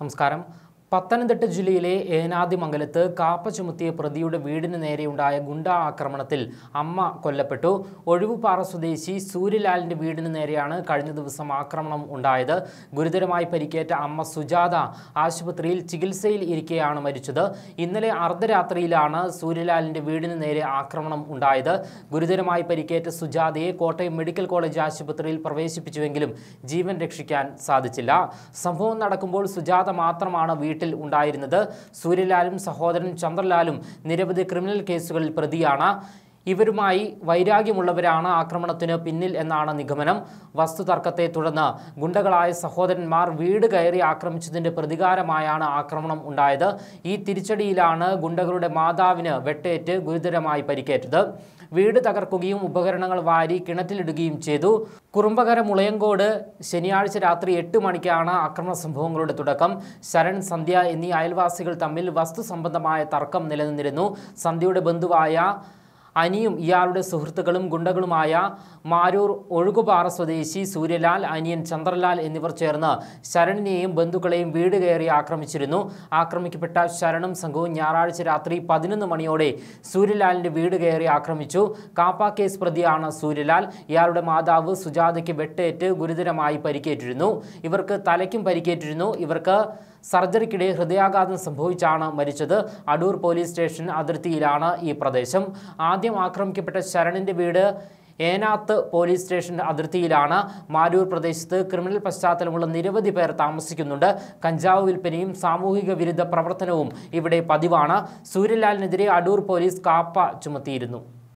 നമസ്കാരം പത്തനംതിട്ട ജില്ലയിലെ ഏനാദിമംഗലത്ത് കാപ്പ ചുമത്തിയ പ്രതിയുടെ വീടിന് നേരെയുണ്ടായ ഗുണ്ടാ ആക്രമണത്തിൽ അമ്മ കൊല്ലപ്പെട്ടു ഒഴിവുപാറ സ്വദേശി സൂര്യലാലിൻ്റെ വീടിന് നേരെയാണ് കഴിഞ്ഞ ദിവസം ആക്രമണം ഉണ്ടായത് ഗുരുതരമായി പരിക്കേറ്റ അമ്മ സുജാത ആശുപത്രിയിൽ ചികിത്സയിൽ ഇരിക്കെയാണ് മരിച്ചത് ഇന്നലെ അർദ്ധരാത്രിയിലാണ് സൂര്യലാലിൻ്റെ വീടിന് നേരെ ആക്രമണം ഉണ്ടായത് ഗുരുതരമായി പരിക്കേറ്റ സുജാതയെ കോട്ടയം മെഡിക്കൽ കോളേജ് ആശുപത്രിയിൽ പ്രവേശിപ്പിച്ചുവെങ്കിലും ജീവൻ രക്ഷിക്കാൻ സാധിച്ചില്ല സംഭവം നടക്കുമ്പോൾ സുജാത മാത്രമാണ് വീട്ടിൽ വീട്ടിൽ ഉണ്ടായിരുന്നത് സൂര്യലാലും സഹോദരൻ ചന്ദ്രലാലും നിരവധി ക്രിമിനൽ കേസുകളിൽ പ്രതിയാണ് ഇവരുമായി വൈരാഗ്യമുള്ളവരാണ് ആക്രമണത്തിന് പിന്നിൽ എന്നാണ് നിഗമനം വസ്തുതർക്കത്തെ തുടർന്ന് ഗുണ്ടകളായ സഹോദരന്മാർ വീട് കയറി ആക്രമിച്ചതിൻ്റെ പ്രതികാരമായാണ് ആക്രമണം ഉണ്ടായത് ഈ തിരിച്ചടിയിലാണ് ഗുണ്ടകളുടെ മാതാവിന് വെട്ടേറ്റ് ഗുരുതരമായി പരിക്കേറ്റത് വീട് തകർക്കുകയും ഉപകരണങ്ങൾ വാരി കിണറ്റിലിടുകയും ചെയ്തു കുറുമ്പകര മുളയങ്കോട് ശനിയാഴ്ച രാത്രി എട്ട് മണിക്കാണ് ആക്രമണ സംഭവങ്ങളുടെ തുടക്കം ശരൺ സന്ധ്യ എന്നീ അയൽവാസികൾ തമ്മിൽ വസ്തു സംബന്ധമായ തർക്കം നിലനിന്നിരുന്നു സന്ധ്യയുടെ ബന്ധുവായ അനിയും ഇയാളുടെ സുഹൃത്തുക്കളും ഗുണ്ടകളുമായ മാരൂർ ഒഴുകുപാറ സ്വദേശി സൂര്യലാൽ അനിയൻ ചന്ദ്രലാൽ എന്നിവർ ചേർന്ന് ശരണിനെയും ബന്ധുക്കളെയും വീട് കയറി ആക്രമിച്ചിരുന്നു ആക്രമിക്കപ്പെട്ട ശരണും സംഘവും ഞായറാഴ്ച രാത്രി പതിനൊന്ന് മണിയോടെ സൂര്യലാലിൻ്റെ വീട് കയറി ആക്രമിച്ചു കാപ്പ കേസ് പ്രതിയാണ് സൂര്യലാൽ ഇയാളുടെ മാതാവ് സുജാതയ്ക്ക് വെട്ടേറ്റ് ഗുരുതരമായി പരിക്കേറ്റിരുന്നു ഇവർക്ക് തലയ്ക്കും പരിക്കേറ്റിരുന്നു ഇവർക്ക് സർജറിക്കിടെ ഹൃദയാഘാതം സംഭവിച്ചാണ് മരിച്ചത് അടൂർ പോലീസ് സ്റ്റേഷൻ അതിർത്തിയിലാണ് ഈ പ്രദേശം ആദ്യം ആക്രമിക്കപ്പെട്ട ശരണിൻ്റെ വീട് ഏനാത്ത് പോലീസ് സ്റ്റേഷൻ അതിർത്തിയിലാണ് മാരൂർ പ്രദേശത്ത് ക്രിമിനൽ പശ്ചാത്തലമുള്ള നിരവധി പേർ താമസിക്കുന്നുണ്ട് കഞ്ചാവ് വിൽപ്പനയും സാമൂഹിക വിരുദ്ധ പ്രവർത്തനവും ഇവിടെ പതിവാണ് സൂര്യലാലിനെതിരെ അടൂർ പോലീസ് കാപ്പ ചുമത്തിയിരുന്നു